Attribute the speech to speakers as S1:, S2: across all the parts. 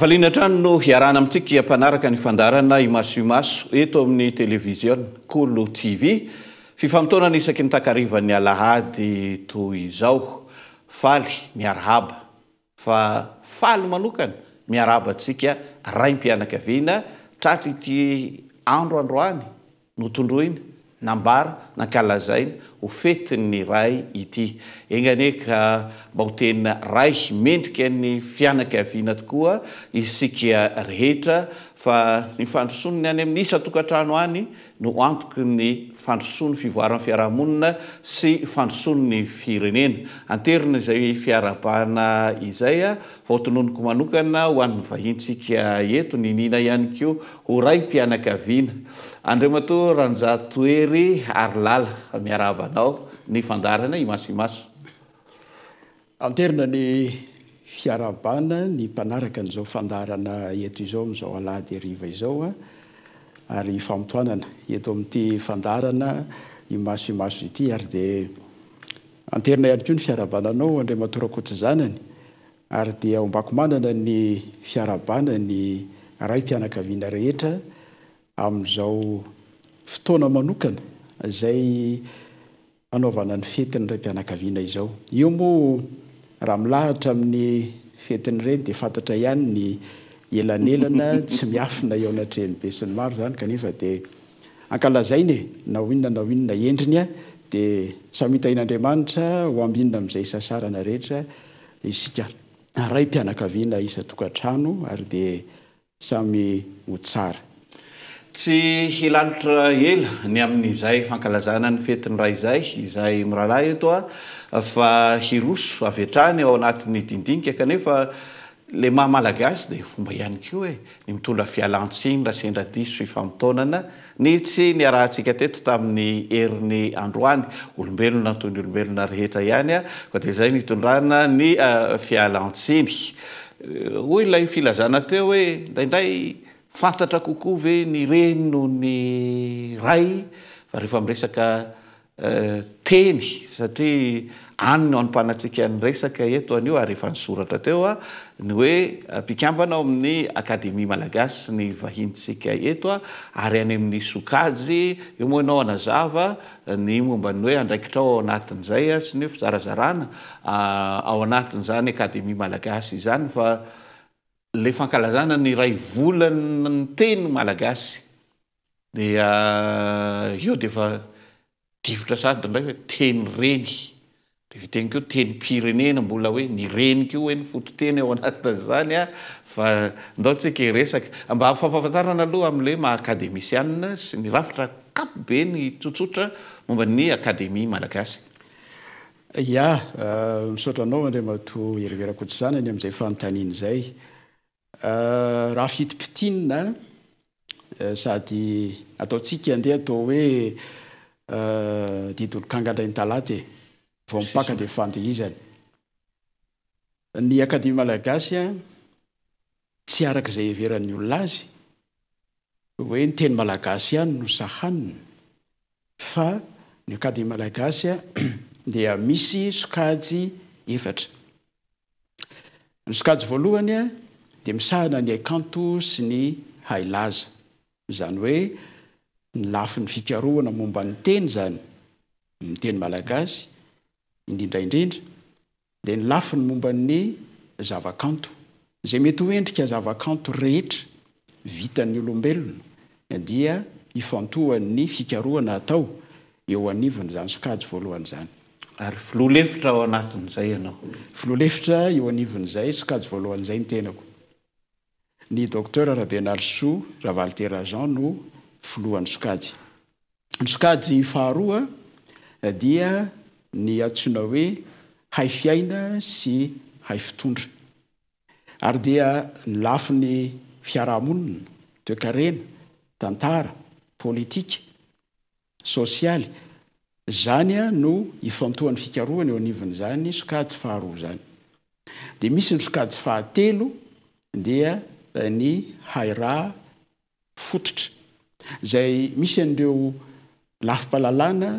S1: valiana atrano no hiarana amintsika ampanaraka ny fandarana i maso i maso eto amin'ny television kolo tivy fifamotonany isaky nitakariva n'ny alahady toy izao faly miarahaba fa faly manokana miaraabantsika ray impianakaavena traty ity androandroany notondro iny nambara nankalazaina ho feti ny ray ity egnganeka mba ho tena ray mendrikany fianaky aviana tokoa isika rehetra fa ny fandrosoniny any amin'ny isa tokantrano any no antoko ny fandrosony fivoaraa'n fiarahamonina sy fandroson ny firenena anterina izay fiarabana izay a vaotononiko manokana ho ann'ny vahintsika eto ny nina hany ko horay mpianakaviana andrima to ranjatoery arylala miarabanaao ny fandarana imasoimaso anterina ny
S2: fiarahbana ny mpanaraka n'izao fandarana eto izao amin'izao alahy deriva izaoa ary famotoanana eto amin'ity fandarana imaso imaso ity ary dina iany ko ny fiarabananao andra matorako tsozanany ary dia ombako manana ny fiarabana ny ray mpianakaviana rehetra amin'izao fotoana manokana zay anaovana ny fetiny ray mpianakaiana izaoio moaraha milahatra amin'ny fetiny ireny dia fantatra ihany ny elnelna tsy miafina eo anatrenybe siny marozanzaine nainona naoinona endrinya dia e. samitain'andriamanitra ho ambinona amin'izay isasarana rehetra isk ray mpianaka viana isa tokatrano ary disah
S1: hilalitra ela ny amin'n'izay fankalazana ny fetyny ra izay izahy mirahalahy eto a fa hiroso av eatrany ao anatin'ny dindinika kanefa le maha malagasy dia fomba ihany ko e ny mitolo afialaantsinyra sendradiso ifamotaonana ny tsy niarahantsika teto tamin'ny heriny androany olombelona toy ny olombelona rehetra ihany a ko dia izay nitondrana nya ah, fialantsimy eh, hoy lay filazana teo hoe da indray fantatra kokoa ve ny reno ny ray fa rehefa miresaka teny satria anny anmpanantsika nyresaka eto anio ary efa nysoratra teoa ah, ny oe ah, pikambanao amin'ny akademia malagasy ny vahintsika etoa ah, ary any amin'ny sokajy eo moa anao anazava ny mombany hoe andraikitrao ao anatin'zay a sy ny h fiarazaranaao anatn'zany akademi malagasy izany fa le fankalazana ny ray vola ny teny malagasy di eo defa divotra sady ndraye teny reny eviteniko teny pirenena mbola hoe nireniko he ny fototeny ao anatiay zany a fa andao tsika resaka mba fafafantarana aloha ami'la mahaakademi syanna sy nyrafitra kapo be ny tsotsotra momba ny akademia malagasy
S2: a euh, misaotranao andre mato eriverakotsyzanany ami'izay fanontaniany zay euh, raha fitipitinina euh, sady ataotsika andeha atao hoe Euh, didolokangala ny talaty e vao mipaka defandeizany ny akadi malagasy a tsy arak' izay everany olona azy hoe nyteny malagasy hany nosahanina fa ny akadi malagasy a dia misy sokajy efatra ny sokajy voalohany a dia misahana ny aykanto sy ny hailaza zany hoe nylafi ny fikarohana momba ny teny zany miteny malagasy indrindraindrindra dia nilafi ny mombany zavakanto izay mety hoendrika zavakanto rehetra vita ny olombelona dia hifantohan ny fikarohana atao eo anivony zany sokajy voalohany
S1: zany ary filoa lefitra ao anatin'izay ianao
S2: filo lefitra eo anivon'izay sokajy voalohany izay ny tenako ny dokter rabenalso ravalteragen no folohan'ny sokajy ny sokajy faharoaa eh, dia ny antsona hoe hay fiaina sy hay fitondra ary dia ny lafi ny fiarahamonina toekarena tantara pôlitika sosialy zany a no ifamotoan'ny fikarohany eo aniviny zany sokajy faharoa zany de misy ny sokajy fahatelo dia eh, ny hayraha fototra zay misy an'ireo lafi-pahalalàna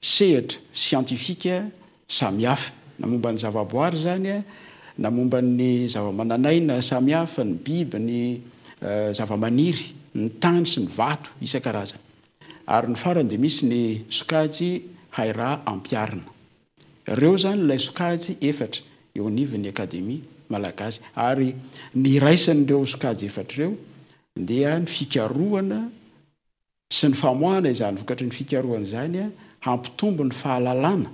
S2: sehitra sientifika samyhafa namomba ny zavaboary zany a namomba'ny zavamananaina samyhafa ny biby ny euh, zavamaniry ny tany sy ny vato isa-karazan ary ny farany de misy ny sokajy hayrah ampiarina ireo zany lay sokajy efatra eo anivyn'ny akademia malagazy ary ny raisanyreo sokajy efatrreo dia ny fikarohana sy ny famoahna izany vokatry ny fikaroana zanya hampitombo ny fahalalana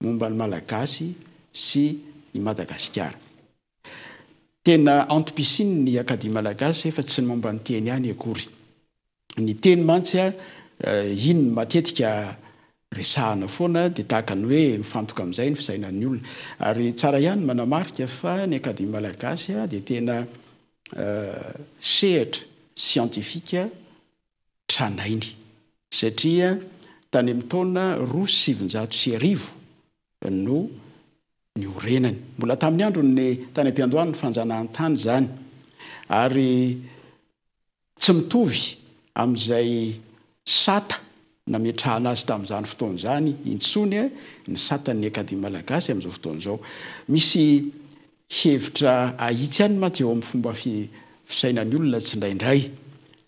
S2: momba ny malagasy sy madagasikaraantopisine ny akadi malagasy efa tsy y momba ny teny ihany akory ny eny mantsya eh, inyny matetika resahana foana dia tahaka ny hoe mifantoka amin'izay ny fisainany olona ary tsara ihany manamarika fa ny akadi malagasya di tenasehitra eh, sientifika ranainy satria tany amitana ros sivinjato sy arivo no ny orenany mbola tamin'ny androny tany ampiandoany ny fanjananytany zany ary tsy mitovy amin'izay sata nametra aha anazy tamin'izany fotoanazany intsony a e, ny sata ny akadin malagasy amin'izao fotoanazao misy hevitra ahitsy any mateo amin'ny fomba fi fisainany olona tsi ndraindray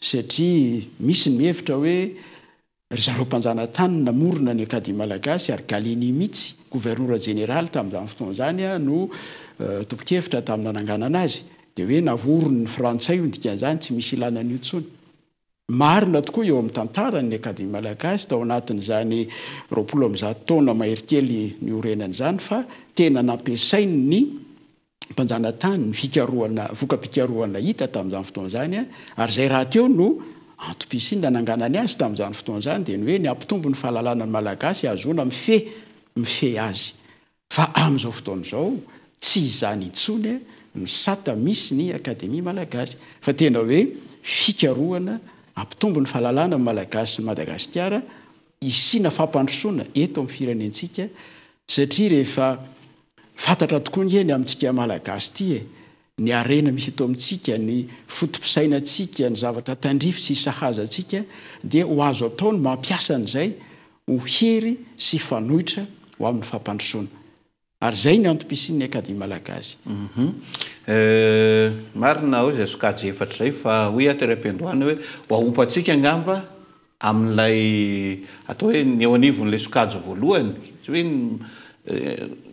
S2: satria misy nihevitra hoe zarom-panjana tany namorona ny akadi malagasy ary galeni mihitsy governora jenéraly tamin'izany fotoanzany a no euh, topokhevitra taminy nananganana azy dia hoe navoronyny frantsay ndikan'zany tsy misy ilana nyontsony marina tokoa eo amin'ny tantara ny ankadi malagasy tao anatin'zany roapolo ami'zatana maherikely ny orenany zany fa tena nampiasai ny mpanjana tany ny fikaroana vokabikaroana hita tamin'zany fotoanzanya ary zay raha teo no antopisinyna ananganany azy tamin'zany fotoanzany dia ny hoe ny ampitombo ny fahalalanany malagasy azona mife mife azy a amn'zao fotoanzao tsy zany intsonya e, nysaa misy ny akademia malagasy atenaoe fkaoana ampitombo ny fahalalananmalagasy madagasikara isina amadrosoana eto mi'ny firanentsika saa rehea fantatra tokoa nykeny amintsika malagasy ty e ny arena misy atao amintsika ny fotopisainantsika ny zavatra tandrifo sy hsahaza ntsika dia ho azo ataony mampiasa n'izay ho hery sy fanohitra ho amin'ny fampandrosoana ary izay ny antipisin ny akadi malagasy mhm.
S1: eh, marina o zay sokajo efatr' zay fa hoe atram-pindoanahoe hoahompatsika anamba amin'lay atao hoe ny eoanivon'lay sokajo voalohany y oe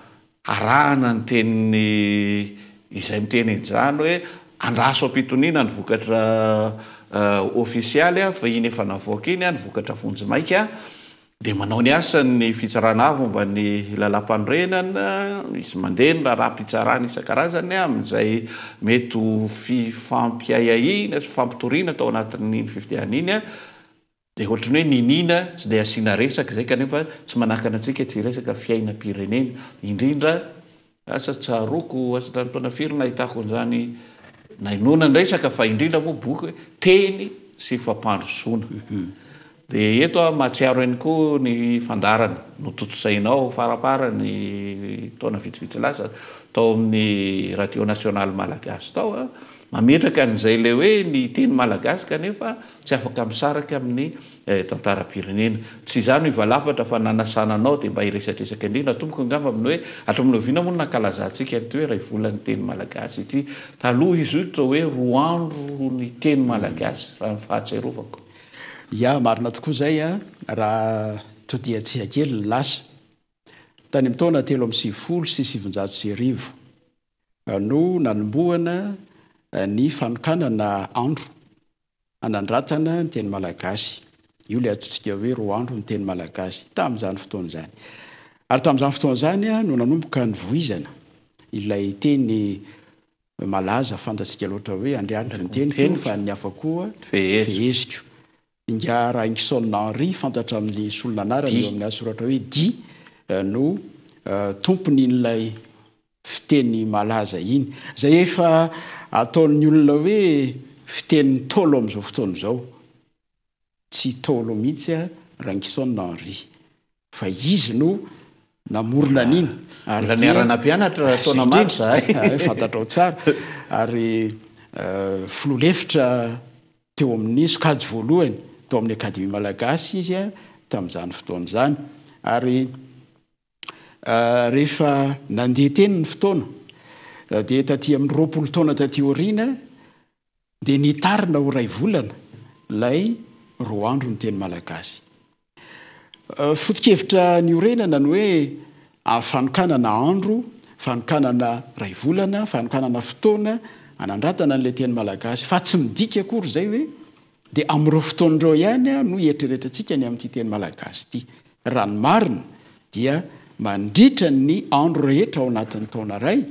S1: arahana ny teiny izay mitenynyjany hoe andraso ampitoniana ny vokatra eh, ofisialy a fa iny efa navoaka iny a ny vokatra vonjy maika a dia manao ni asa ny fitsarana avomba ny lalam-panorenanaa izy mandehany raha rahampitsarana isan-karazany a amin'izay mety ho fifampiayahinytsy fampitoriana tao anatin'iny fivideana iny a orny hoe ninina sy de asiana resaokoasataytoanafiry mhm. nahitako nzanymahatsiaro any ko ny fandarana nototosainao faraparany tonavitsivitsylasatoamin'ny radionatiônal malagasy taoa mametraka an'izay la hoe ny teny malagasy kanefa tsy afaka misaraky amin'ny Eh, tantarapirenea tsy zany ialavatra fa nanasananao dia mba hiresaresaka indriy natomboky angamba aminy hoe atra amin'no vina mono nakalazantsika ty hoe raha ivolan'ny teny malagasy ity taloha izy o ta hoe roa andro ny teny malagasy raha ny fahatserovako
S2: ia marina tokoa zay a raha todiatsy hakely ny lasa tany mitona telo ami'nysivyfolo sy sivonjato sy rivo eh, no nanombohana eh, ny fanokanana andro anan-dratana ny teny malagasy o l atstsika hoe r andronteny malaasy tazayfotazaaytam'zny fotoanazany no ambokniayteyalaza eh, fantatsika loatra hoe andriaty nytenika iny fa niafa koa ziko ingaraha ingiso enri fantatra amin'ny solinanarao amin'ny asoroatra hoe di eh, notompony eh, n'lay fiteny malaza inyzay efa ataon'ny olona oe fiteninny taolo amin'izao fotona zao tsy tolo mihitsy a rangisonenry fa izy no namorona ninyayefitra ah, eh. ah, eh, euh, teo amin'ny sokajo voalohany tao amin'ny ankadimi malagasy izy a tam'zany fotna euh, nandeha teni ny fotona euh, di taty amin'y ropolo tona taty orina dia nitarina ho ray volana lay ao euh, ah, fanokanana ray olana fanokanana fotoana anandratana n'la teny malagasy fa tsy midika akory zay edaroftoneo anya no eritrretiansikany amin'nty teny malagasy ty anoinadnrany andro rhetra aoanat'nytaonaayiynoo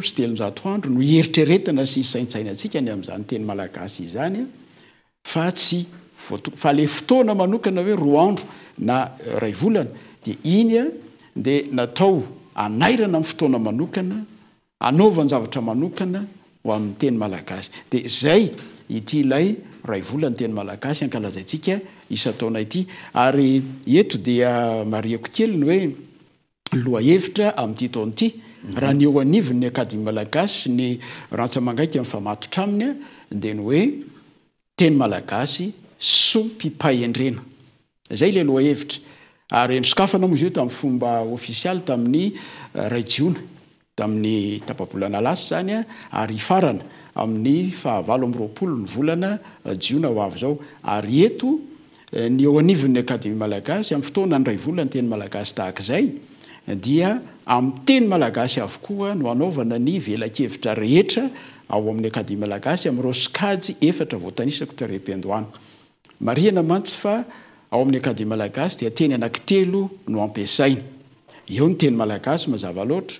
S2: sytelandro no eritrretina sy saintjainantsika ny amin'iza nyteny malagasy iany a fa tsy voto fa le fotoana manokana hoe roa andro na eh, ray volana dia iny a dia natao anairana amin'ny fotoana manokana anaovany zavatra manokana ho amin'ny teny malagasy dia zay ity ilay ray volany teny malagasy ankalazaintsika isa taona ity ary eto dia mariako kelyny hoe loha hevitra amin'ity taonyity mhm. raha ny eoanivon'ny akadiny malagasy ny ratsa mangaika amin'ny famatotra aminy a dia ny oe teny malagasy sompipayendrena zay leloha hevitra ary endrysokafanao moa izy eo tamin'ny fomba ofisialy tamin'ny uh, ray jiona tamin'ny tapabolana lasy zany ary farana amin'ny fahavalo ami'roapolo ny volanaiona uh, oao aryeto uh, ny eoanivin'ny akadmi malagasy amn'ny fotoana nyray vola ny teny malagasy tahakzay dia amin'y teny malagasy avokoa no anaovana ny velakevitra rehetra ao amin'ny akadmi malagasy am'ro sokajy efatra voatanisako tareh-pindoana mariana mantsy fa ao amin'ny akademi malagasy dia teny anaki telo no ampiasai eo no teny malagasy mazavaloatra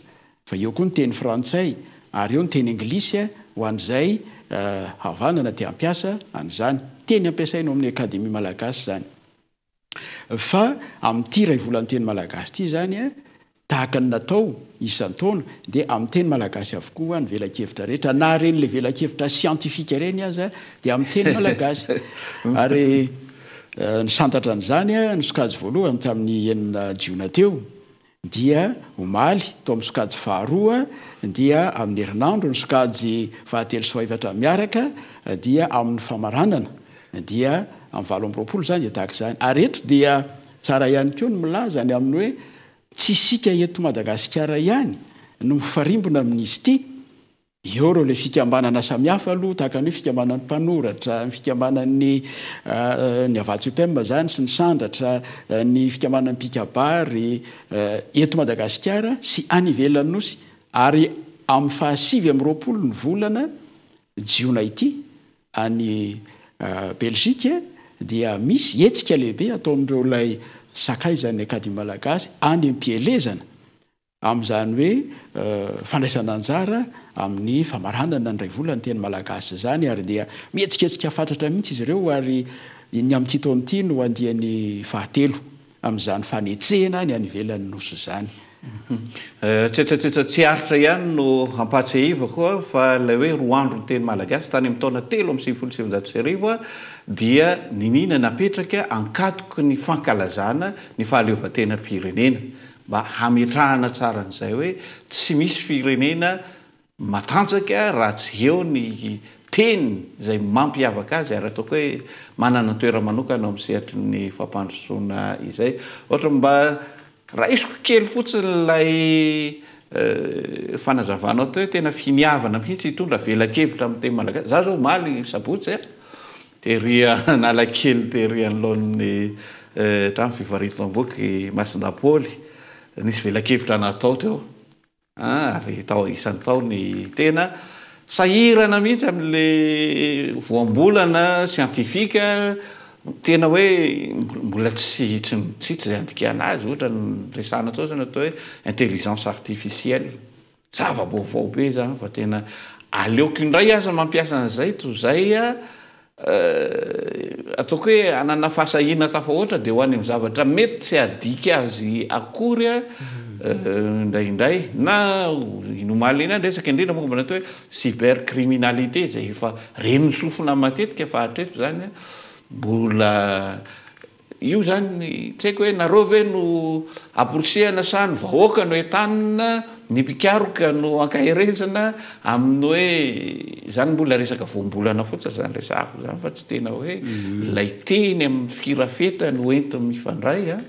S2: fa eo koa no teny frantsay ary eo ny teny anglisya ho an'izay eh, avanana di hampiasa an'izany teny ampiasaina o ami'ny akademi malagasy zany fa amin''ity ra yvola 'nyteny malagasy ity zanya eh, tahaka ny natao isantaona di amin'yteny malagasy avokoa nyvelakevitra reheylaveaerenaeyd valohany tamin'ny enina jiona teo dia omaly to amisokajy faharoa dia amin'ny erinandro nysokajy fahatelo soaivatra miaraka dia amin'ny famaranana dia amyvalo amroapolo zany ditahaka zany aedhany keo ny milayzany aminy hoe tsy sika eto madagasikara ihany no mifarimbona amin'izy ity eo reo lay fikambanana samihafa aloha tahaka any hoe fikambanan'ny mpanoratra ny fikambana'ny ah, ny avatsy ompama zany sy ny sandratra ah, ny fikambanan'ny pikabary ah, eto madagasikara sy anyvelany nosy ary amin'ny fahasivy amin'nroapolo ny volana jiona ity any belzika dia misy etsika lehibe atao amin'dreo ilay sakay zany ny akadiny malagasy any am-pielezana amin'izany hoe euh, fandraisananjara amin'ny famaranana nydray vola ny teny malagasy zany ary dia mihetsiketsika fantatra mihitsy izy ireo ary ny amin'tyto nyity no andeha n'ny fahatelo amin'izany fanetsehna ny anyvelany noso zany
S1: Eh, tsetratsetra tsy aritra ihany no hampahtse iva koa fa lay hoe roa andro teny malagasy tany amin'taona telo amn'y sifolo sjasria dia ninina napetraka ankatoko ny fankalazana ny fahaleovatena pirenena mba hametrahana tsara n'izay hoe tsy misy firenena matanjaka raha tsy eo ny teny zay mampiavaka azy ary ataoko hoe manana atoeramanokana ao amin' syatny fampandrosoana izayamba raha izyko kely fotsiny lay eh, fanazavanao teo tena finiavana mihitsy hitondra velakevitra amn' tena malagay za zao maly sabotsy a eh? teria nala kely terianylohanny htramy eh, fivaritamboky masindapoly nisy velakevitra natao te o ah, ary tao isan'ny tao ny tena sahirana mihitsy amle voambolana sientifika tena hoe mbola systsytsy zay andikanazy ohatraresana to zany atao hoe intelligence artificiell zava bovaobe zany fa tena aleoko indray aza mampiasa n'zay to zay a ah, eh, ataoko hoe anana fahsahiana tafa ohatra dea hoany amizavatra mety tsy adiky azy akory a ah, eh, indrayndray na inomaln an resak indrindra mmbana tao hoe cibercriminalité zay fa renonysofina matetika fa hatreto zany ah. mbola io zany tsy haiko hoe nareo ve no aporsehana sany vahoakany hoe tanina ny pikaroka no ankahirezana aminy hoe zany mbola resaka voambolana fotsyzanyresako zany fa tsy tena hoe mhm. lay teny amin'ny fira feta no ento mifandray a ah.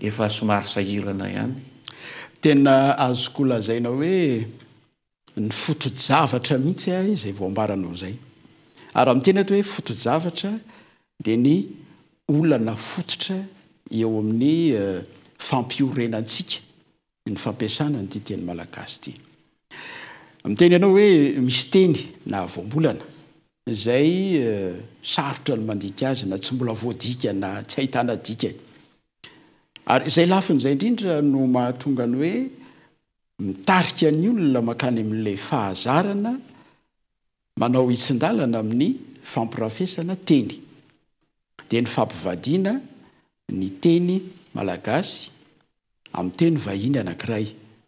S1: efasomary sahirana hanytenaazokolazaina hoe ny
S2: foto-javatra mihitsy a ah, zay voambaranao zay ary ami' teny eto hoe fotojavatra dia ny olana fototra eo amin'ny euh, fampiorenantsika ny fampiasana ny itytiny malagasy ity miteny ianao hoe misy teny na voambolana izay euh, sarotra ny mandika azy na tsy mbola voadika na tsy hahitana dika ary izay lafin'izay indrindra no mahatonga ny hoe mitarika ny olona mankany amin'lay fahazarana manao hitsindalana amin'ny fampirafesana teny di ny fampivadiana ny teny malagasy amin'ny teny vahiny anankiray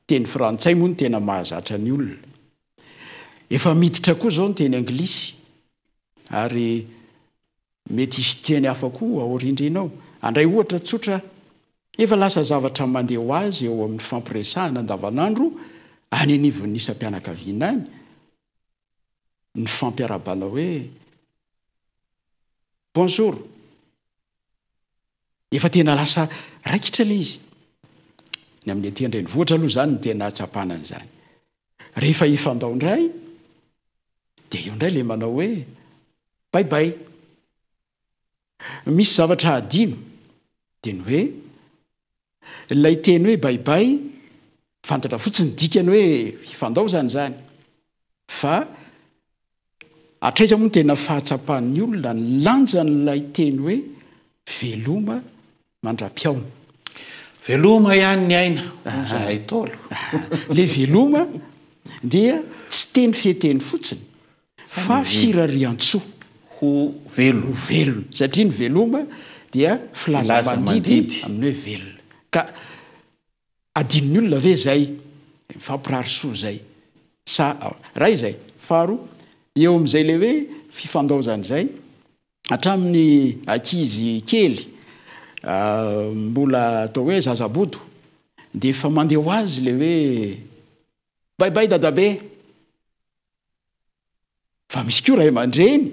S2: teny frantsay moa ny tena mahazatra ny olona efa miditra koa izao ny teny anglisy ary mety isitany hafako aorindri nao andray ohatra tsotra efa lasa zavatra mandeha ho azy eo amin'ny fampiresahana andavanandro anynivonisam-pianaka vyanany ny fampiarabana hoe bonzor efa tena lasa raikihitra le izy ny amin'ny atyaindray ny vohitra aloha izany no tena atsapanany zany rehefa hifandaoindray dea eo indray la manao hoe baibay misy zavatra adino teny hoe lay teny hoe baibay fantatra fotsiny dikany hoe ifandao zany zany fa atraiza moa no tena fahatsapany olona ny lanja n'lay teny hoe veloma mandra-piaona veloma any ny aina at le veloma dia tsy teny feteny fotsiny fa firariantsoaho velo velona satria ny veloma dia filazamandidy amin hoe velona ka adininy olona ave zay mifampirary soa zay sa raha izay faharo eo am'izay le hoe fifandaozany zay atramin'ny akizy kely Euh, mbola atao hoe zaza bodo de efa mandeh ho azy le hoe baibay dadabe fa misy ko ray aman-dreny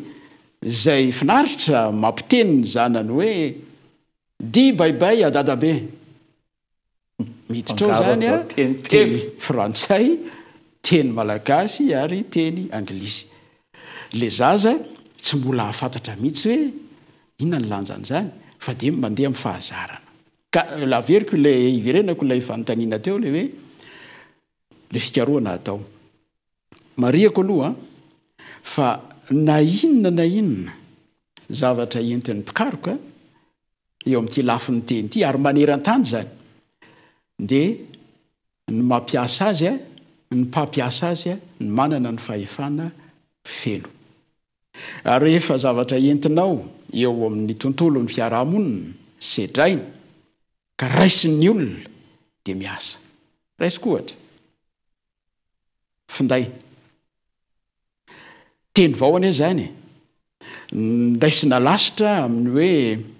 S2: zay finaritra mampiteny ny zanany hoe di baibay adadabe miititrao zany a teny frantsay teny malagasy ary teny anglizy le zaza tsy mbola ahafantatra mihitsy hoe ihona ny lanjany zany fa di mandeha mi' fahazarana ka laveriko lay iverenako lay fanontaniana teo ley hoe le fikaroana hatao mariako alohaa fa na inona na inona zavatra entiny mpikarikaa eo amin'ity lafi nyteny ity ary maneran-tany zany dea ny mampiasa azy a ny mpampiasa azy a ny manana ny fahefana feno rehefa zavatra entinao eo amin'ny tontolo ny fiarahamonina sedraina ka raisin'ny olona di miasa raisykohatra finday teny vao an eo zany e nraisina lasitra aminy hoe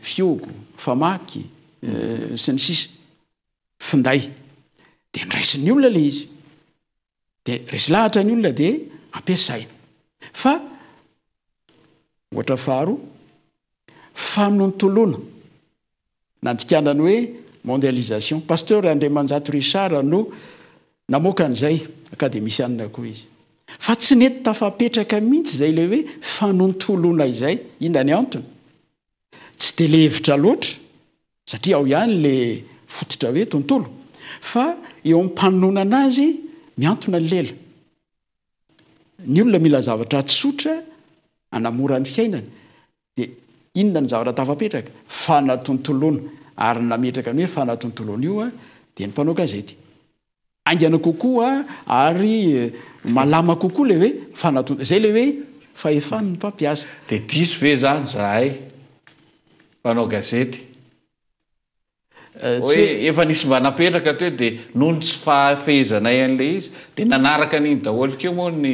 S2: fioko famaky eh, sy ny sisy finday dia nyraisiny olona le izy di resy lahatra ny olona dia ampiasaina fa oatra faharo fanontoloana nandikanany hoe mondialisation paster ha andre manjato resara no namokan' izay akademisianna koa izy fa tsy nety tafapetraka mihitsy izay lay hoe fanontoloana izay ina ny antona tsy telehvitra loatra satria ao ihany la fototra hoe tontolo fa eo aminmpaonona ana azy mi antona ny lela ny olona mila zavatra tsotra anamorany fiainany di inona ny zavatra atafapetraka fanatontoloana ary nametraka any hoe fanatontolona io a de ny mpanao gazety aingana kokoaa ary eh, malama kokoa le hoe fana zay le hoe faefany ny mpampiasa de diso ve zany zahay
S1: mpanao gazetyoe eh, efa nisy mba napetraka toe dia nolo tsy fafehizanay an'la izy dia nanaraka an'iny daholo ko moa ny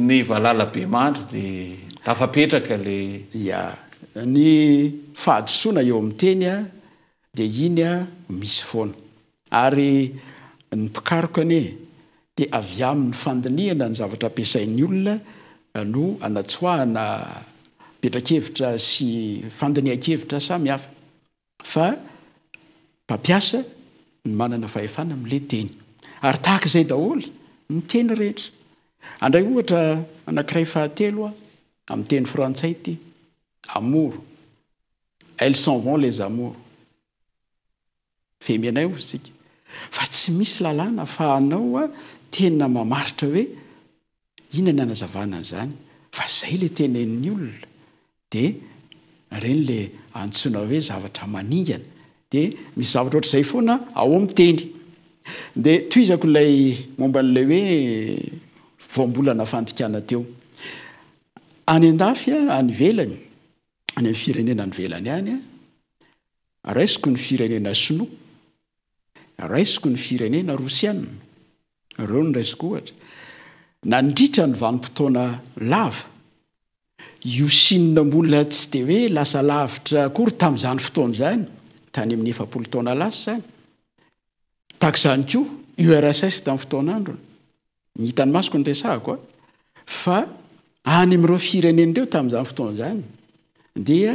S1: ny valala be mahndro dia tafapetraka lay ya
S2: ny fahadosoana eo amin'ny teny a dia iny a misy foana ary ny mpikarika anie dia avy amin'ny fandiniana ny zavatra ampiasain'ny olona eh, no anatsoahana petrakevitra sy fandiniankevitra samyhafa fa mpampiasa ny manana fahefana amin'ilay teny ary tahaka izay daholy ny teny rehetra andray ohatra anankiray fahatelo a amin'nyteny frantsay ty amoro ellecen vent les amoro femianay ozytsika fa tsy misy lalàna fa hanao a tena mamaritra hoe iina ny anazavanany izany fa zay lay tenaen'ny olona dia reny lay antsona hoe zavatra maningana dia misy zavatra ohatra izay foana ao amiteny dia to izako lay momba n'lay hoe aany velany any amin'ny firenena nyvelany any a raisiko ny firenena sino raisiko ny firenena rosiana ireo no raisiko ohatra nandritra ny vanim-potona lava iosinona mbola tsy di hoe lasa lavitra kory tamin'izany fotoana zany tany amin'ny efapolotaona lasy zany takzany ko urss tamin'ny fotoanandron nhitany masoko nyresahakoa fa any am'ireo firenenireo tamin'izany fotoana zany dia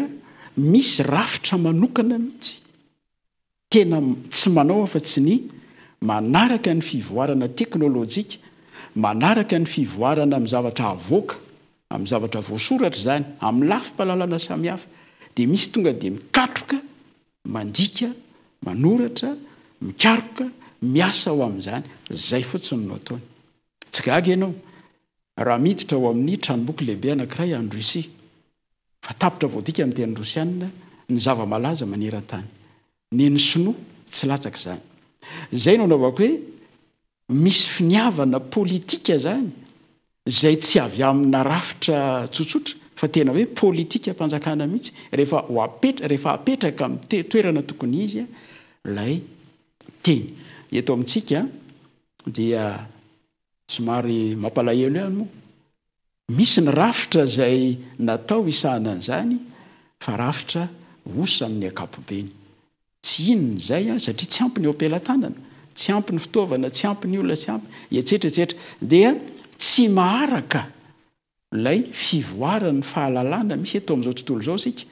S2: misy rafitra manokana mihitsy tena tsy manao afa tsy ny manaraka ny fivoarana teknôlojika manaraka ny fivoarana mi zavatra avoaka ami'n zavatra voasoratra zany amin'ny lafimpahalalana samihafa dia misy tonga dia mikatroka mandika manoratra mikaroka miasa ho amn'izany zay fotsiny no ataoy tsy gaga ianao raha miditra ao amin'ny tranomboky lehibe anankiray anyrosia fa tapitra voatika min'ny tenyy rosianina ny zava-malaza manerantany ny nysinoa tsy latsaka zanzay no nao hoe misy finiavana politika zany zay tsy avy amina rafitra tsotsotra fa tena hoe politika mpanjakana mihitsy rehefa aprehefa apetraka amin'nytoerana tokony izya lay teny eto amintsika dia somary mampalahelo ihany mo misy ny rafitra zay natao isahanyzany fa rafitra osany ny akapobeny tsy innyzaya satria tsy ampi ny o ampelatanana tsy ampi ny fitaovana tsy ampyny olona sy amp etsetraetsetra dia tsy ahka lay fivoara ny fahalalana misy ato amin'izao tontolo zao sika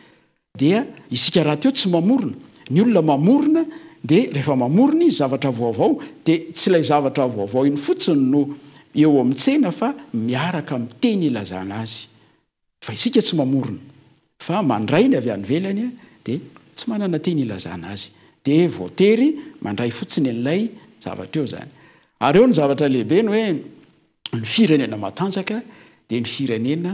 S2: da isika raha teo tsy mamorona ny olona mamorona de rehefa mamorona zavatra vaovao di tsy lay zavatra vaovao iny fotsiny no eo am'tsena fa miaraka mi'teny ilazana azyasa tsy mamoronafa mandray ny avy anyvelanya de tsy manana teny ilazana azy de voatery mandray fotsiny n'ilay zavatraeozanyy eo ny zavatra lehibe ny oe ny firenena matanjaka de ny firenena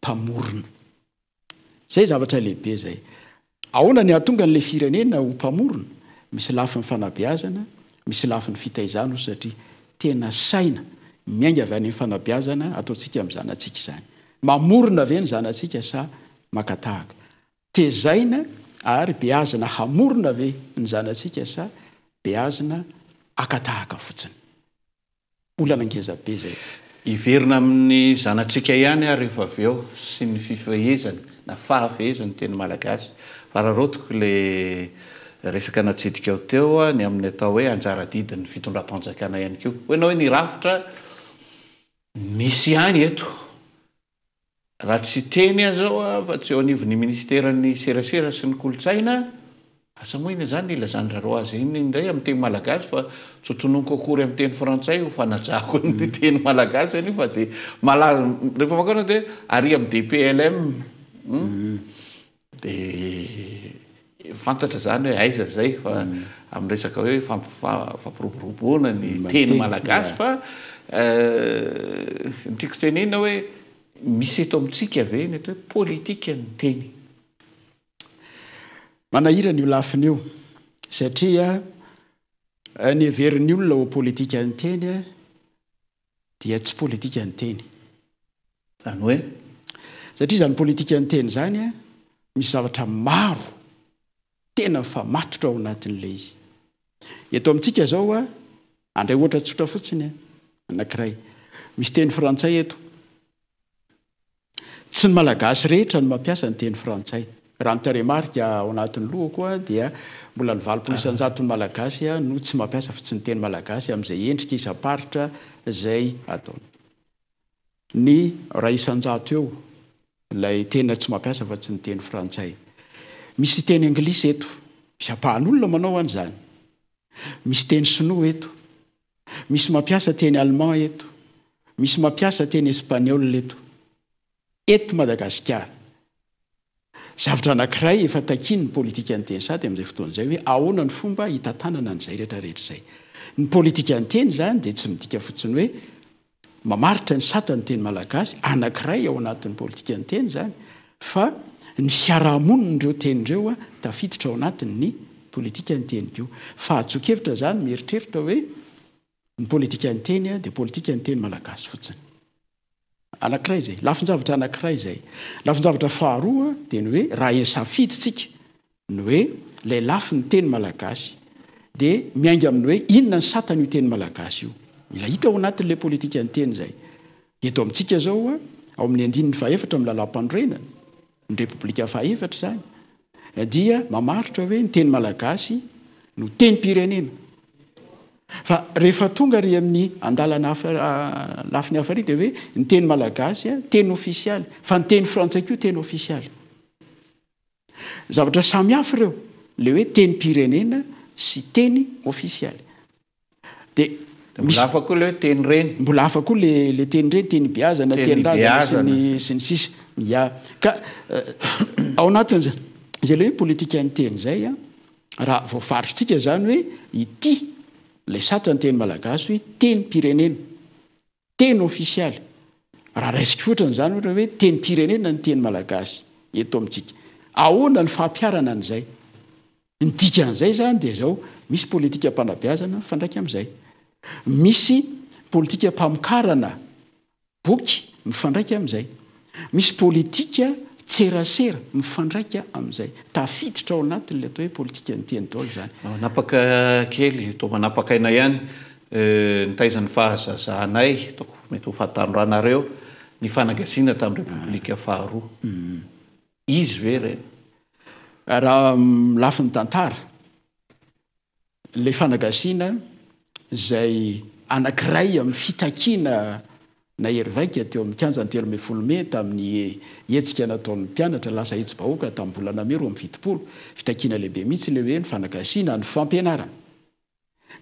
S2: mpamoronaayehibeaonany ahtonga n'la firenena hompamorona misy lafi ny fanabeazana misy lafi ny fitaizana satria tena saina miaiaavy anynfanabiazana ataotsika min'yzanantsia zany mamorona ve ny zanansia sa atahaa tezaina ary beazna hamorona ve ny zanatsia sa beazna atahaka
S1: fotsinyolanaeza be zay ivrina amin'ny zanantsika ihany a rehefa av eo sy ny fifehezany na fahafehezany teny malagasy fa raharotiko le resaka natsidika ao teoa ny amin'ny atao hoe anjaradidiny fitondra-panjakana ihany ko ho anaoe ny rafitra misy hany eto raha tsy teny azao a fa tsy eo anivo ny ministerany serasera sy ny kolontsaina asamoina zany lazanyraro azy iy ndray amn'teny malagasy fa tsotonon kokory ami'teny frantsay ofanaao mm. teny alaasy ayfadehefao ana ad plmampiroboroonayteny malagasy fa ntiako euh, tenyinona hoe misy eto amitsika ave ny eto hoe politika ny teny
S2: manahira nyolafin'io satria anyeverin'ny eh, olona o politika nytenya dia tsy politika ny teny zany hoe satria zany pôlitika ny teny zany a misy zavatra maro tena nyfa matotra ao anatin'lay izy eto amitsika zao a ah, andray ohatra tsotra fotsiny ah. nakiray misy teny frantsay eto tsy ny malagasy rehetra ny mampiasa nyteny frantsay raha nitaremarika ao anatiny loha koa dia mbola nivalopon isanjato ny malagasy a no tsy mampiasa fa tsy ny teny malagasy ami'zay endrika isaparitra zayyhaieoyysytenyglisy eto is pahan'olona manao any zany misy teny sinoa eto misy mampiasa teny alleman eto misy mampiasa teny espagnoleto eto madagasikara zavatra anankiray efa takiny ny pôlitika nyteny saty amin'izay fotoan'izay hoe ahoanany fomba hitantanana n'izay rehetrarehetra izay ny politika nyteny zany dia tsy midika fotsiny hoe mamaritra ny satany teny malagasy anankiray ao anatin'ny politika nyteny zany fa ny fiarahamoniny ireo tenyireo a tafiditra ao anatinny politika ny tenyko fa atsokevitra zany mieritreritra hoe ny politikanytenya di politika nyteny malagasy fotsinyaaray zay lafinjavatra anakiray zaylainjavatra fahaa teny hoe raha nsafidysika ny oe lay lafi ny teny malagasy di miainga aminy hoe inona ny satany iteny malagasy io ila itaoanatn'la politika nyteny zayeamitsika zaoaaoain'y any alalm-aeypkaiaaritra hoe nyteny malagasy no teny pirenena fa rehefa tonga ry amin'ny andalanalafi ah, ny afary di hoe nyteny malagasy teny oficialy fa nyteny frantsay ko teny officialy zavatra samyafy reo le hoe teny pirenena sy teny ofisialy dembola afa koa la tenireny tenybeazana tenrnysy nysisya ka eh, aoatn'z zay lehoe politikanyteny zaya raha voafaritrytsika zany hoe ity lay satrany teny malagasy hoe teny pirenena teny ofisialy raha raisika foatrany zany ohatrahoe teny pirenena nyteny malagasy eto amitsika ahoana ny fampiarana an'izay nydikan'izay zany di zao misy pôlitika mpanabiazana mifandraika am'izay misy pôlitika mpamokarana boky mifandraika am'izay misy pôlitika tserasera mifandraika amin'izay tafiditra ao anatin' la atao hoe pôlitika nteny toly zany
S1: manapaka kely to manapakaina hany e, nitaizan'ny fahazazahnay atoko mety hofatanoranareo ny fanagasiana tamin'y republika faharoa mm. izy ve reny raha ilafi mm, ny tantara le
S2: fanagasiana zay anankiray amin'y fitakiana na hery vaika teo amin'kanja ny telo mey folome tamin'ny etsika nataon'ny mpianatra lasa etso -bahoaka tamin'ybola namero am'ny vitopolo fitakiana lehibe mihitsy le hoe nyfanagasina ny fampianarana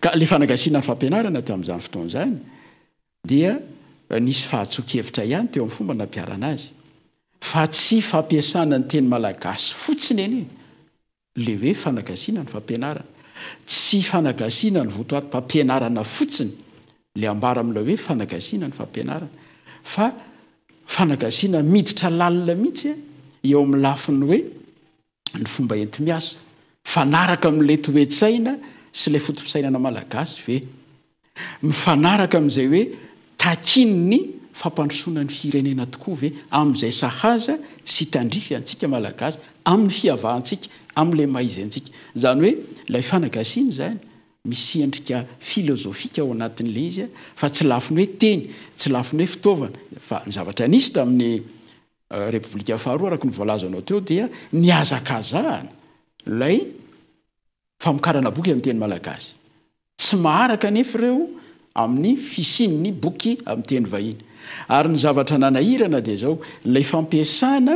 S2: ka l fanagana ny fampianarana tamin'zany fotoan'zany dia eh, nisy fahatsokevitra ihany teo amin'ny fomba napiarana azy fa tsy fampiasana ny teny malagasy fotsiny ene le hoe fanagasina ny fampianarana tsy fanagaina ny votoatmpampianarana fotsiny lay ambara amin'ilay hoe fanagasiana ny fampianarana fa fanagasiana miditra lalina mihitsy eo amin'nylafiny hoe ny fomba entimiasa fanaraka amin'lay toesaina sy lay fotompisainana malagasy ve mifanaraka amin'izay hoe takin ny fampandrosoana ny firenena tokoa ve amin'izay sahaza sy itandrify antsika malagasy amin'ny fiavahantsika amin'ilay mahizyantsika izany hoe ilay fanagasiana zany misy endrika filozofika ao anatn'la izya fa tsy lafiny hoe teny tsy lafiny hoe fitaovana fa nzavatrnisy tamin'ny euh, repoblika faharo araky nyvolazanao teo dia niazakazahana lay famokarana boky amin'ny teny malagasy tsy maharaka nefa ireo amin'ny fisinny boky amin'nyteny vahina ary ny zavatra nanahirana di zao lay fampiasana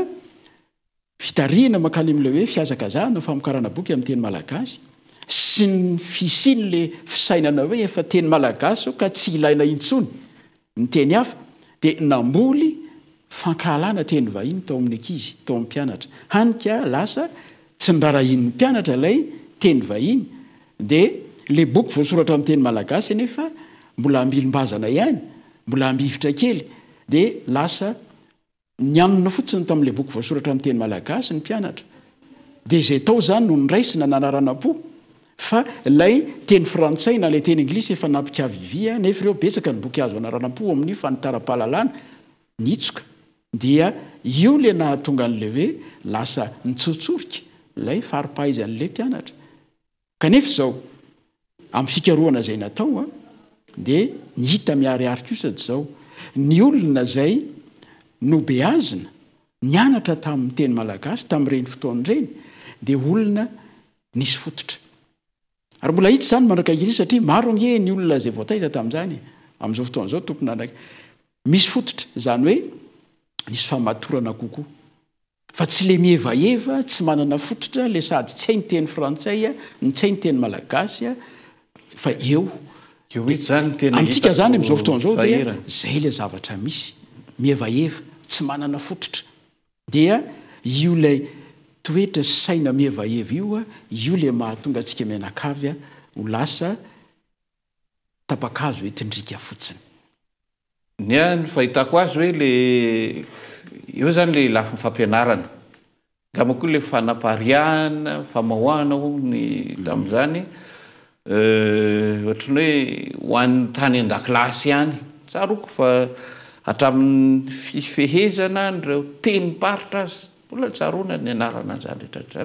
S2: fitaiana mankany am'lay hoe fiazakazahan na famokarana boky amin'ny teny malagasy sy ny fisiny la fisainana hoe efa teny malagasy o ka tsy ilaina intsony nytenyhafa d namboly fkaalna teny vahiny tao amin'ny akizy tao ami'nypianatra ainnyyok asoraamin'tenymalaasieyta'le bok oasoratra mteny malagas ny piaaa d zay tao zany no niraisina naaranampo fa lay teny frantsay na lay teny englisy efa nampikavivya ah, nef ireo betsaka ny bokyazo anaranampo amin'io fa nitarapahalalana noka io la nahtonga an'le hoe lasa nitsotsorika layfipahazan'la maaod ah, hita miariarikio sa dyzao ny olona zay nobeazina nyanatra tamin'nyteny malagasy tamin'ireny fotoanyireny deolona nisy fototra ary mbola hitsy zany mandraka iri satria maro gne ny olona zay voataiza tamin'zany am'izao fotoanaizao tompony aak misy fototra zany hoe nisy famatorana kokoa fa tsy le mihevaeva tsy manana fototra le sady tsy hay nyteny frantsaya n tsyhay nyteny malagasya fa eo antsika zany mzao fotonazaodi zay la zavatra misy mihevaeva tsy manana fototra dia io lay toetra sy saina mihevahevy ioa io le mahatonga atsika mianakavya ho lasa tapakazo oetindrika fotsiny
S1: ny a ny fahitako azy hoe le eo zany le lafi nifampianarana gamakoa le fanapariana famahoana ony tamin'izany eh, ohatrany hoe ho ann'ny tany an-dakilasy hany tsar oko fa hatramin'ny fifehezana ndreo teny paritra azy latsaona nanieadagika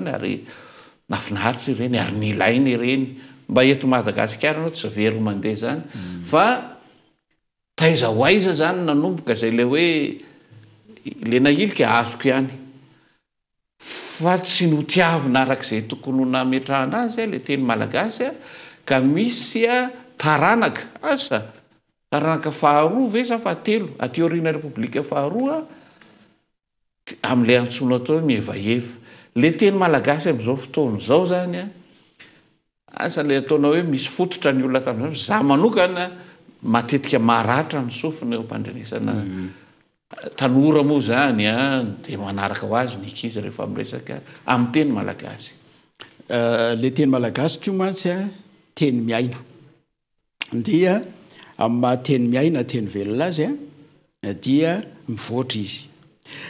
S1: nao t taizaoaiza zany nanomboka zay la hoe le nailika azoko iany fa tsy notiavina arak'zay tokony hnamtrahana azya le teny malagasya ka misy a taranaka asa taranaka faharoa ve sa fa atelo atiorina repoblika faharoaa ami'lay antsona atao h mihevaefa le teny malagasy am'izao fotony zao zany a asa la ataona hoe misy fototra ny olona tam'iza zah manokana matetika mahratra nysofina eo ampandrenisana mm. tanora moa zany a de manaraka ho azy nikizy rehefa amresaka amin' teny malagasy euh, le teny malagasy keo mantsya teny miaina
S2: dia aa teny miaina teny velona azy a dia mivoatra izy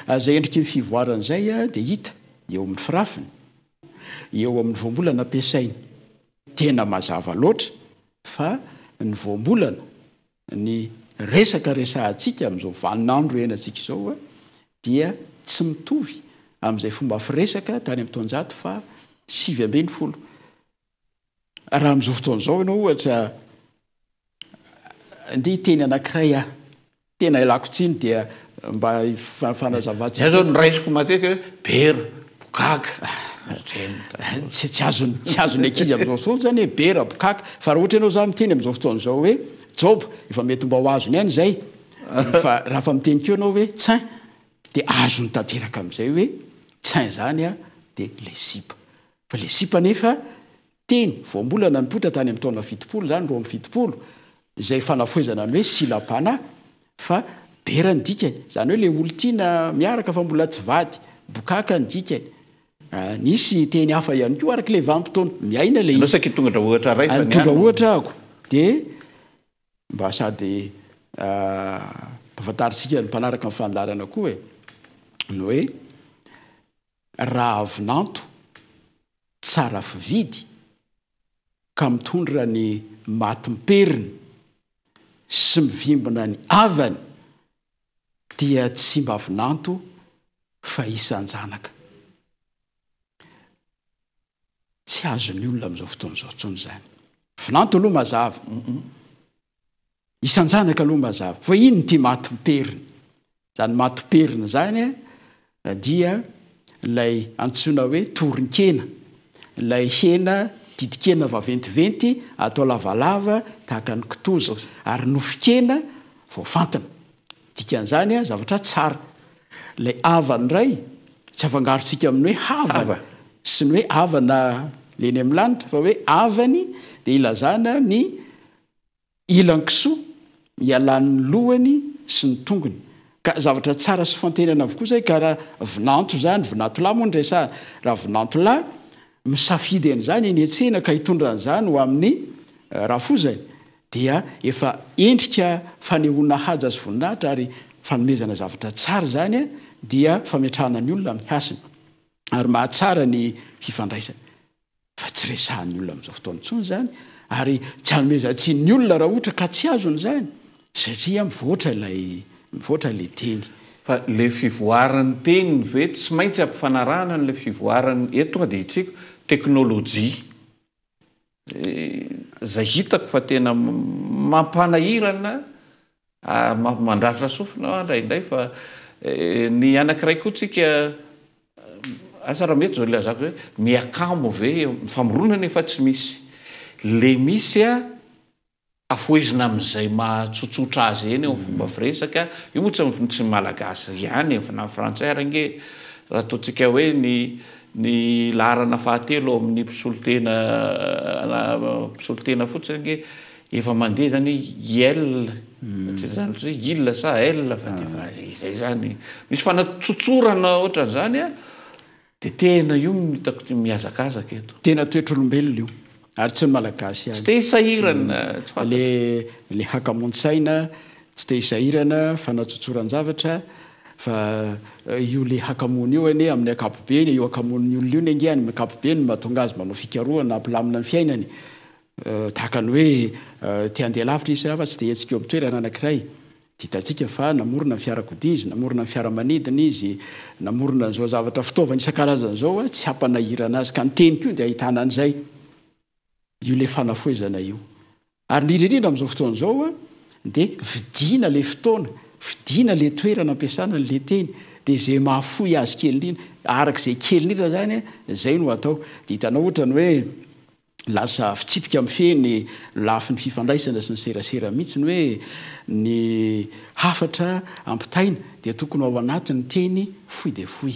S2: azay ah, endrika nfivoarana zaya ah, dia hita eo amin'ny firafiny eo amn'ny voambolana apiasainy tena mazava loatra fa ny voambolana ny resaka resantsika am'izao vanonandro enantsika izaoa ah, dia tsy mitovy amn'izay fomba firesaka tany ami'toanjato fa sivy ambe ny folo raha am'izao fotoana zao ianao ohata ndea hiteny anankiray ah tena ilakotsiny dia mba fanazavatsyzao raisiko
S1: matekaoe bera
S2: bokazy azoyzyzeoahhataaozmteny amzao ftonzaooeeyhzyteny eoaooenazonyzayoe e teny vombolana nipotra tany ami taona fitipolo zany ro amfitipolo zay fanafoezana any hoe silapana fa beranydikany e. zany hoe lay olo tiana miaraka fa mbola tsy vady bokaka nydikany e. ah, nisy teny hafa ihany ko araka ley va mpotona miaina
S1: laatonra
S2: ohatra ako di mba sady ah, mpafantarisika ny mpanaraka mny fandarana koa e ny oe raha avinanto tsara fividy ka mitondra ny maty miperiny sy mivimbona ny avany dia tsy mba vinanto fa isanjanaka tsy azony olona am'izao fotoana zao ntsony zany vinanto aloha mazava isanjanaka aloha mazava fa ino ty matimperina zany matiperiny zanya sadia eh, lay antsoina hoe torinkena lay hena didikena vaventiventy atao lavalava tahaka ny kitoza ary nofikena voafantina osy ny oe aeny amylanitra fa oe avany di ilazana ny ilan-kisoa mialan'ny lohany sy ny tongony kazavatra tsara sy fantenana avokoa zay ka raha vinanto zany vinanto lay moanresarahavinantoay misafidy nzany nyetsena ka hitondran'zany ho amin'ny eh, raha fo zay daefa endrika fanehona hajo azy voninahitra ary fanomezana zavatra tsara zany a dia fametrana ny olona mihasiny ary mahatsara ny fifandraisany fa tsy resahan'ny olona amin'izao fotony tsony zany ary tsy anomezana tsy ny olona raha ohatra ka tsy azony zany satria mivoatralay mivoatra
S1: lay teny fa la fivoaran'ny tenyny ve tsy maintsy ampifanarahana nla fivoarany etonga dia itsiako teknôlojia Eh, za hitako fa tena mampanahirana ah, mandraitra sofinao a ndrayiindray fa eh, ny anankiray koa tsika eh, asara mety zao lazaa ho miakamo ave mifamoronany efa tsy misy le misy a afohizina ami'izay mahatsotsotra azy eny o fomba mhm. firesaka io moatsy tsy malagasy ihany fanay frantsay arange raha ataotsika hoe ny ny larana fahatelo amin'ny mpisolotena pisolotena fotsine efa mandeha zany o il tz il sa fa dfa ah. zay zany misy fanatsotsorana ohatran'zany a di tena io mt miazakazaka eto tena toetry olombelona io ary tsy malagasyle
S2: hmm. hakamonsaina tsy te hisahirana fanatsotsoranzavatra fa eh, io le hakamony io ny amin'ny akapobeny o akaonnyolnao nneny kapoen mahatongaazy manao kaoanalananyaniraenairaonairanaonano eh, eh, zavatra fitavany isakarazanzaoa tsy nairnazykekd ary nridrrindra am'izao fotoan'zao a de vidina la fotoana fidina lay toerana ampiasana n'lay teny dia izay mahafoy azy kely indriny arak' izay kely indrindra zany zay noo atao dea hitanao ohatra ny hoe lasa fitsipika amin'ny feny lafi ny fifandraisana sy ny serasera mihitsyny hoe ny hafatra ampitaina dia tokony ao anati'ny teny foi dia foy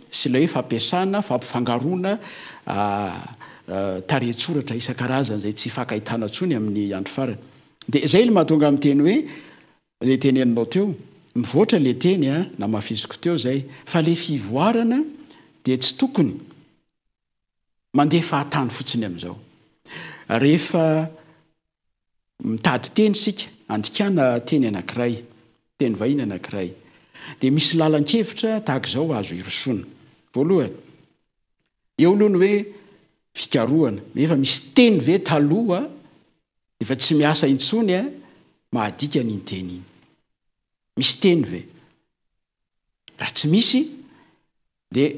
S2: sy la hoe fampiasana fampifangarona ah, ah, taretsoratra isan-karazana zay tsy fankahitana ntsony amin'ny andro farany de zay la mahatonga ami'teny hoe la teny ainao teo mivoatra la teny a ah, na mafiziko teo zay fa le fivoarana di tsy tokony mandea fahatany fotsinyam'zaoehefa mitady teny sika andikana teny anankiray teny vahina anankiray di misy lalan-kevitra tahaka zao azo irosona voalohan eo olohany hoe fikarohana efa misy teny ve taloha efa tsy miasa intsony a mahadika nyinyteny iny misy teny ve raha tsy misy dia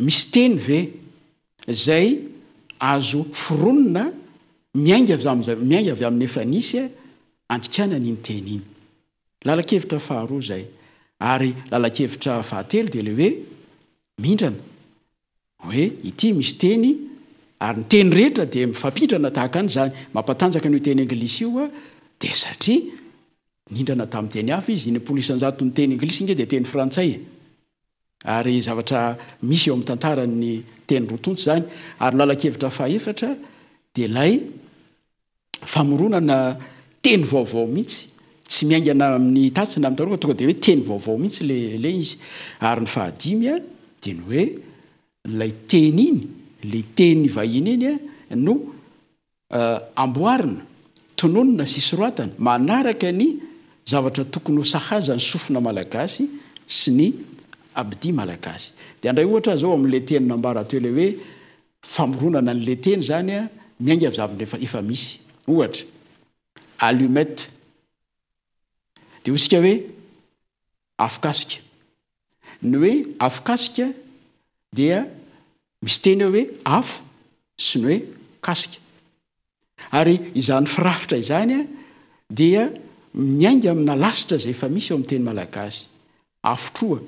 S2: misy teny ve zay azo foronona miainga vyamza miainga avy amin'ny efa nisy a andikana nyinyteny iny lalakevitra faharoa zay ary lala kevitra fahatelo de le hoe mindrana dmifpidranatahaka any zany mampatanjaka nyio teny anglisy ioadnt'teny a iiny teny lis ge densaam'nytnytenytontsyaylalakevitra faefatra day faoronana teny vaovao mihitsy tsy miigana amin'ny tasina amtaroka atongade oe teny vaoao mihitsy le izy ary ny fahaimya deny hoe lay teny iny la tenyn vahina iny a eh, no eh, amboarina tononona sysyroatana manaraka ny zavatra tokony ho sahazany sofina malagasy sy ny abidi malagasy dia ndray ohatra a zao amin'lay tenynambaratoeloy hoe famoronana n'lay teny zany a eh, miaingaazavin efa misy ohatra alumet dia hosika hoe afikasika ny oe afokasika dia misy teny ao hoe afo sy ny oe kasika ary izany firafitra izany a dia miainga amina lasitra izay efa misy eo amin'ny teny malagasy afo troa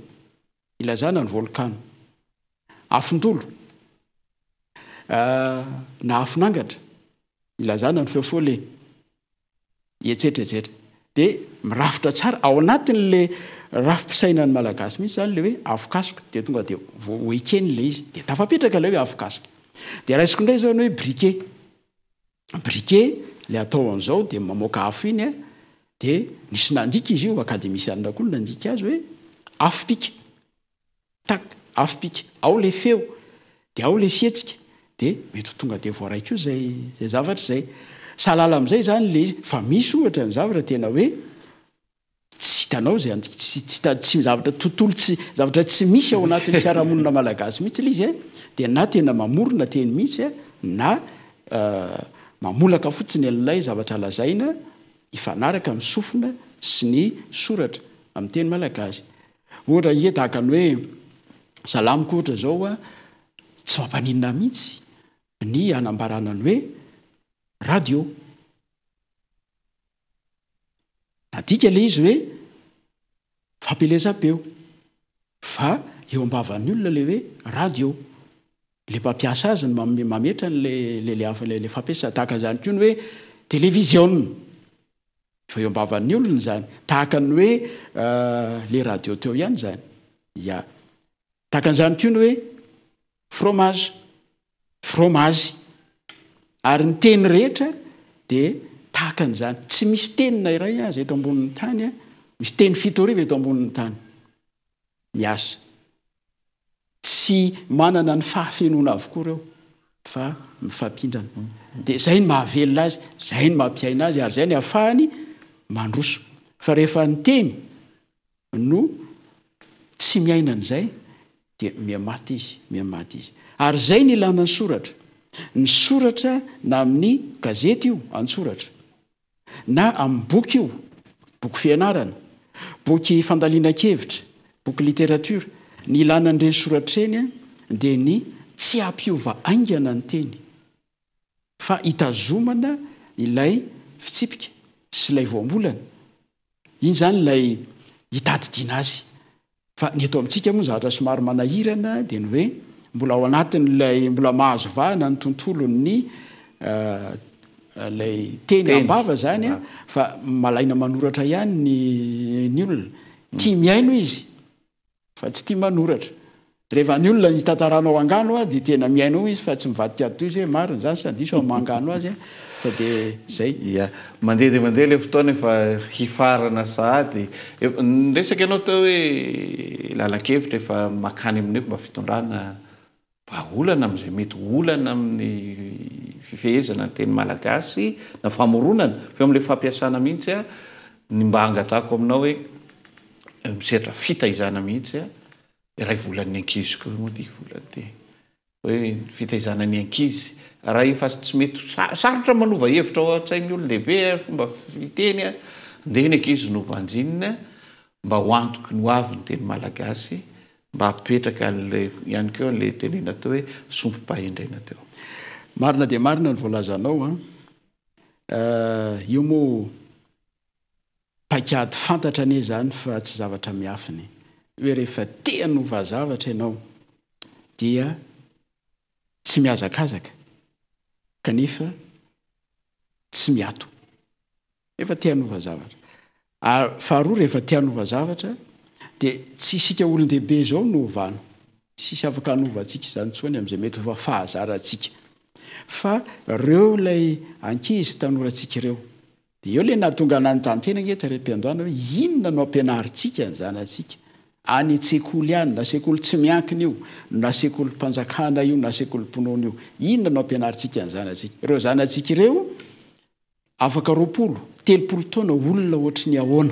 S2: ilazana ny volkano afondolo ah, na afonangatra ilazana ny fefole etsetra etsetra dia mirafitra tsara ao anatin' lay rapisaina ny malagasy mihisy zany leoe afkk de toga deeny le izy dele oe ai nray zaoana hoeet atoazao de mamokaao inya dey nandia izyio admisanrakolo nadia azy oe apka ao le feo de ale fie deygadeaiko zay zavatr zayla am'zay zany le izy fa misy ohatra ny zavatra tena oe tsy hitanao zay asy zavatra tontolo tsy zavatra tsy misy ao anatin'ny fiarahamonina malagasy mihitsy la izy a e. dia na tena mamoryna teny mihitsya na e, eh, mamolaka fotsiny an'ilay zavatra lazaina ifanaraka minsofina sy ny soratra amin'ny teny malagasy ohatra e tahakany hoe salamokoohatra zao a tsy mampaninina mihitsy ny anambarana any hoe radio adika iley izy hoe fampilezabeo fa eo ambavany olona la hoe radio lay mpampiasa azy ny mametran'lllala fampiasa tahaka anizany ko ny hoe televizioa fa eo ambavan'ny olony zany tahakany hoe euh, la radio teo ihany zany ia tahakanyizany ko ny hoe frômazy frômazy ary niteny rehetra di tanzany tsy misy tenyna iray azy eto amboniny tanya misy tenyy fitorieto monytysy manana ny fahafenona avoo oid zay ny mahavelona azy zay ny mampiaina azy ary zay ny afahany aoey naydmary zay nylananysoratra ny soratra na amin'ny gazety io antsoratra na amin'ny boky io boky fianarana boky fandalianankevitra boky literatora ny ilananyireny soratra irenya dia ny tsy ampiova aingana ny teny fa hitazomana ilay fitsipika sy layoabnhitdina azy fa ny ato amitsika moa zaatra somary manahirana di ny oe mbola ao anatin'lay mbola mahazovahana ny tontolo ny eh, laytenyabava zanya ah. fa malaina manoratra ihany ny ny olona ti hmm. miaino izy fa tsy ti manoratra rehefa ny olona ny tantaranao angano a di tena miaino izy fa tsy mivadyiato zyhoe mariny zany sadiso mangano azyafa
S1: dzaymandeha de mandeha la fotoana efa hifarana sadynresaka anao atao hoe lalakevitra efa makany amine mba fitondrana aolana amzay mety olana amin'ny fifehezana nyteny malagasy na famoronana e am'la fampiasana mihitsya nymbangatako aminaooe eh, misetra fitahizana mihitsya raha volan'nyankizykomoa dolaftzanyankih tsymetysarotra manova hevitra oa-tsai ny olonlehibe fomba fitenya ndeny kizy nobanji mba hoantoko nyoavy nyteny malagasy mba hapetraka l ihany keo nla tenenateo hoe sompipahindraynateo marina dia marina ny volazanao an euh, io moa
S2: pakiady fantatra anie zany fa tsy zavatra miafiny hoe rehefa te anovazavatra ianao dia tsy mihazakazaka kanefa tsy miato ehefa te hanovazavatra ar ah, faharoa rehefa te hanovazavatra dia tsy isika olondehibe izao novano tssy afaka hanovantsika izany tsoany amin'izay mety vafahazaraantsika fa reo lay ankeizy tanorantsikreo eo la natonga nananytena nety -poaainona no ampnrysika nzanaa anytsekolo any nasekolo tsy miakinyio nasekol mpanjakana io nasekolnonoinona no mianasikanznaaeootanaolona ny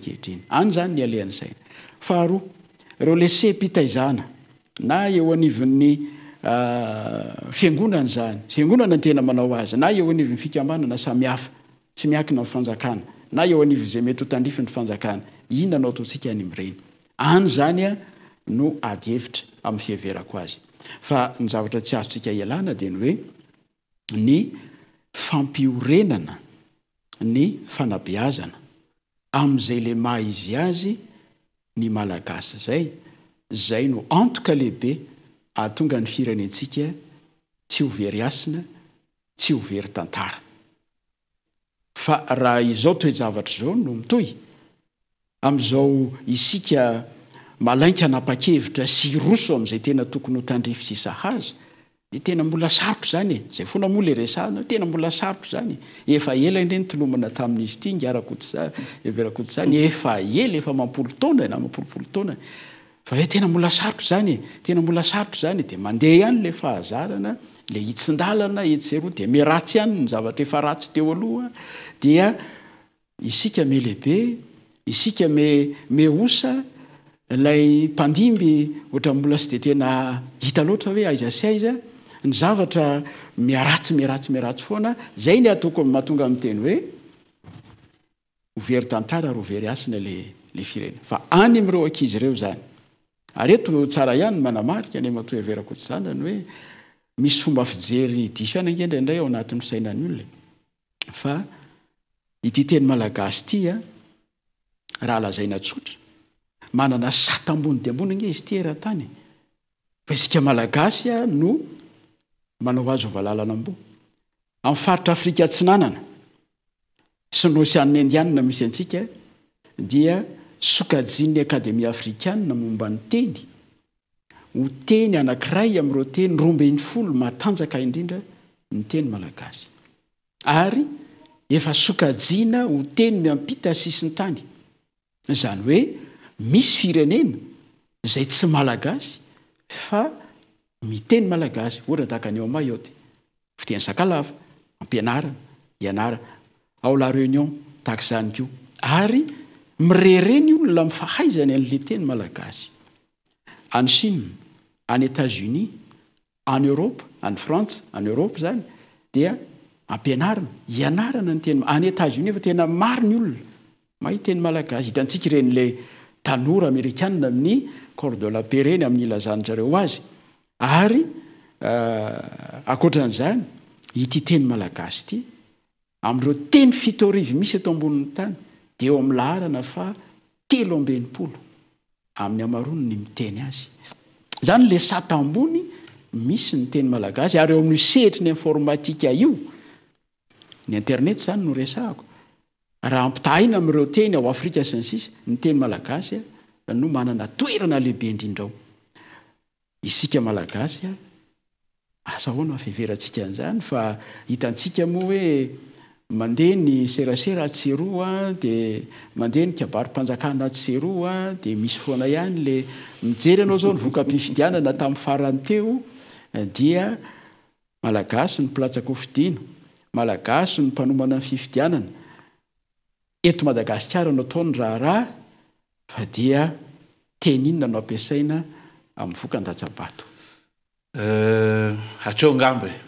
S2: nahiai'ny airnyyneo la sepita izana na eo anivon'ny Ah, fiangonana zany fiangonana ny tena manao azy na eo anivy nyfikambanana sami hafa tsy miakina nyfanjakana na eo anivy izay mety hotandrifiny fanjakana inona anao ataontsika any mireny any zany a no adyhevitra amin'ny fiheverako azy fa ny zavatra tsy azontsika ialana dia ny hoe ny fampiorenana ny fanabeazana amin'izay lehima izy azy ny malagasy izay zay no antoka lehibe a tonga nyfirany antsika tsy hovery asina tsy hovery tantara fa raha izao toejavatra zao no mitoy am'izao isika malainka napa-kevitra sy roso am'izay tena tokony ho tandrifo sysahaza di tena mbola sarotro zany e zay fona moala eresahna tena mbola sarotro zanye efa ely yndre nytolomana tamin'izy ity ngarakotsza verakotsyzany efa ely efa mampolo taona na mampolipolo tona fae tena mola sarotro zany tena mola sarotro zany de mandeha hany la fahazrna le itsin-dalana esero de miratyhany nyzavatrefaraty teoaloha da isika melehibe isika me osa lay mpandimbyoamola sy de tena hita loatra hoe aizas aiza nyzaatra miarat miratmiaraty foana zay ny atoomahangam'teyoeanle fa any ireo akizy reo zany ary eto tsara ihany n manamarika ne mato averako tszanany hoe misy fomba fijery diso ana ngendridray aoanatn'y isainanylna ityteny malagasy tyarahalazaina tsotra manana sata ambony di ambona nge izy ty erantany faisika malagasy a no manao azy ovalalana ambo amin'ny faritra afrika tsy nanana sy ro sy any andianina misy antsika dia sokajian'ny akademia afrikanna momba ny teny ho teny anankiray amin'iro teny romben'ny folo matanjaka indrindra niteny malagasy ary efa sokajiana ho teny miampitasisin tany izany hoe misy firenena izay tsy malagasy fa miteny malagasy ohatra tahaka any o mayoty fiteny sakalafa ampianarana hianara ao lay reunion tahaka izany koa ary mire reny olona mifahaizany an'la teny malagasy any chine any etazoni an eropa any frantsa any eropa zany dia ampianarina hianarana ny ten any etatsunis efa tena mariny olona mahyteny malagasy hitantsika irenylay tanora amerikaa amin'ny cor dela pe reny amin'ny ilazantrareo azy ary eh, aotran'zany ityteny malagasy ity amin'direo teny fitorivy misy eto ambonin'ny tany eoa'nylaharana fa telo ambenimpolo ain'nyn nymienyyla saambony misy ny teny malagasy ary eo amin'nysehitry ny informatika io ny internet zany no resahako raha ampitahina ami'ireo teny ao afrika sansis niteny malagasynoananaoenalehieona ehveransan'zany fa hitantsika moa hoe mandeha ny serasera tsero an dia mandeha ny kiabarympanjakano aseroa a dia misy foana ihany lay mijery anao izao ny vokafifidianana tamin'ny faranteo eh, dia malagaso ny platsa kofidina malagaso ny mpanomana ny fifidianana eto madagasikara no ataony raharaha fa dia teny inona no ampiasaina amin'ny voka ndatsabato
S1: eh, atreo angambo e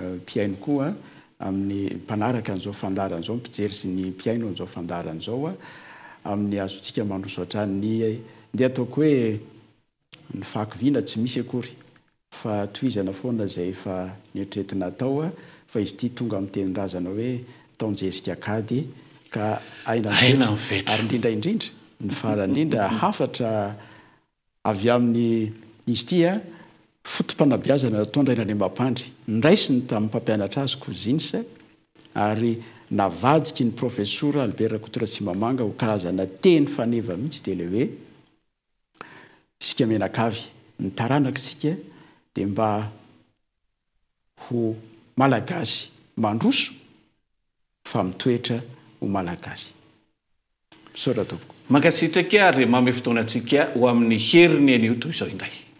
S2: mpiaino euh, koa amin'ny panaraka n'izao fandarany izao mipijery sy ny mpiaino an'izao fandarany izao a amin'ny azontsika mandroso atrany ny ndea ataoko hoe nyfakyviana tsy misy akory fa tohizana foana zay fa nietretina tao a fa izy ity tonga amin'nytenirazana hoe taonjezika kady ka ainanvervet aary indrindraindrindra ny faraindrindra hafatra avy aminy izy ity a fotom-panabiazana nataondra enany mampandry ndray sy ny tamin'ny mpampianatra azy ko zinsa ary navadiky ny profesora albera kotora symamanga ho karazana teny faneva mihitsy de le hoe sika menakavy nitaranaka isika dia mba ho malagasy mandroso fa mitoetra ho
S1: malagasy misora topoko mankasitraka a ry mame fotoanantsika ho amin'ny herinenyio toy izao indray